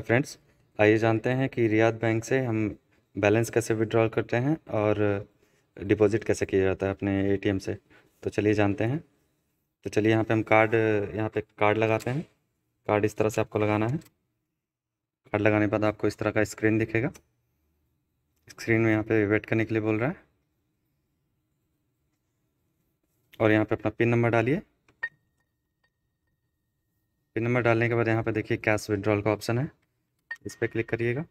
friends आइए जानते हैं कि रियाद बैंक से हम बैलेंस कैसे विड्रॉल करते हैं और डिपॉज़िट कैसे किया जाता है अपने एटीएम से तो चलिए जानते हैं तो चलिए यहाँ पे हम कार्ड यहाँ पे कार्ड लगाते हैं कार्ड इस तरह से आपको लगाना है कार्ड लगाने के बाद आपको इस तरह का स्क्रीन दिखेगा स्क्रीन में यहाँ पे वेट करने के लिए बोल रहा है और यहाँ पे अपना पिन नंबर डालिए पिन नंबर डालने के बाद यहाँ पे देखिए कैश विड्रॉल का ऑप्शन है इस पर क्लिक करिएगा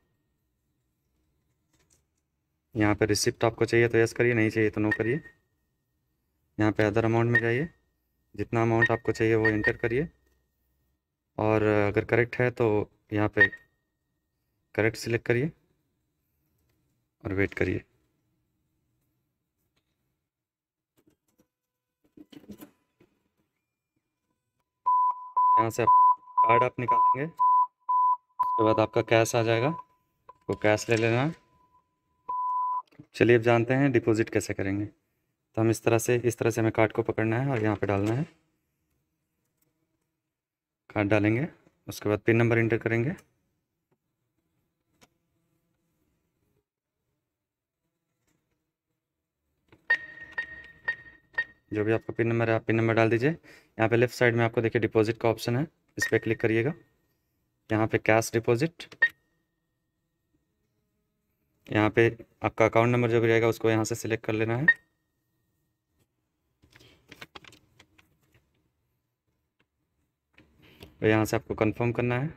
यहाँ पे रिसिप्ट आपको चाहिए तो यस करिए नहीं चाहिए तो नो करिए यहाँ पे अदर अमाउंट में जाइए जितना अमाउंट आपको चाहिए वो इंटर करिए और अगर करेक्ट है तो यहाँ पे करेक्ट सिलेक्ट करिए और वेट करिए यहाँ से आप कार्ड आप निकालेंगे उसके बाद आपका कैश आ जाएगा आपको कैश ले लेना चलिए अब जानते हैं डिपॉजिट कैसे करेंगे तो हम इस तरह से इस तरह से हमें कार्ड को पकड़ना है और यहाँ पे डालना है कार्ड डालेंगे उसके बाद पिन नंबर इंटर करेंगे जो भी आपका पिन नंबर है आप पिन नंबर डाल दीजिए यहाँ पे लेफ्ट साइड में आपको देखिए डिपॉजिट का ऑप्शन है इस पर क्लिक करिएगा यहाँ पे कैश डिपॉजिट यहाँ पे आपका अकाउंट नंबर जो भी रहेगा उसको यहाँ से सिलेक्ट कर लेना है और तो यहाँ से आपको कंफर्म करना है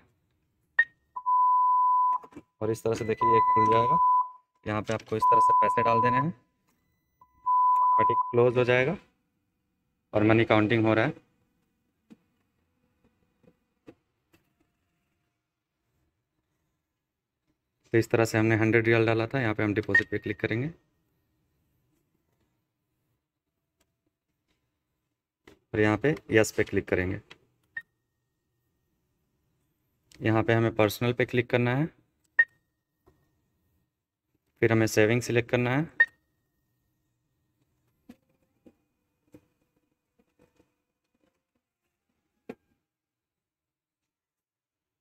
और इस तरह से देखिए एक खुल जाएगा यहाँ पे आपको इस तरह से पैसे डाल देने हैं ऑटोमेटिक क्लोज हो जाएगा और मनी काउंटिंग हो रहा है तो इस तरह से हमने हंड्रेड रियल डाला था यहाँ पे हम डिपॉजिट पे क्लिक करेंगे और यहाँ पे यस पे क्लिक करेंगे यहाँ पे हमें पर्सनल पे क्लिक करना है फिर हमें सेविंग सिलेक्ट करना है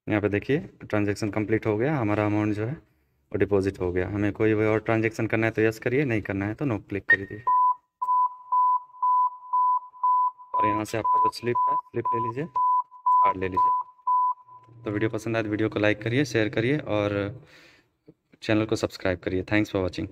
यहाँ पे देखिए ट्रांजैक्शन कंप्लीट हो गया हमारा अमाउंट जो है वो डिपॉजिट हो गया हमें कोई भी और ट्रांजैक्शन करना है तो यस करिए नहीं करना है तो नो क्लिक कर दीजिए और यहाँ से आपका जो स्लिप है स्लिप ले लीजिए कार्ड ले लीजिए तो वीडियो पसंद आए तो वीडियो को लाइक करिए शेयर करिए और चैनल को सब्सक्राइब करिए थैंक्स फॉर वॉचिंग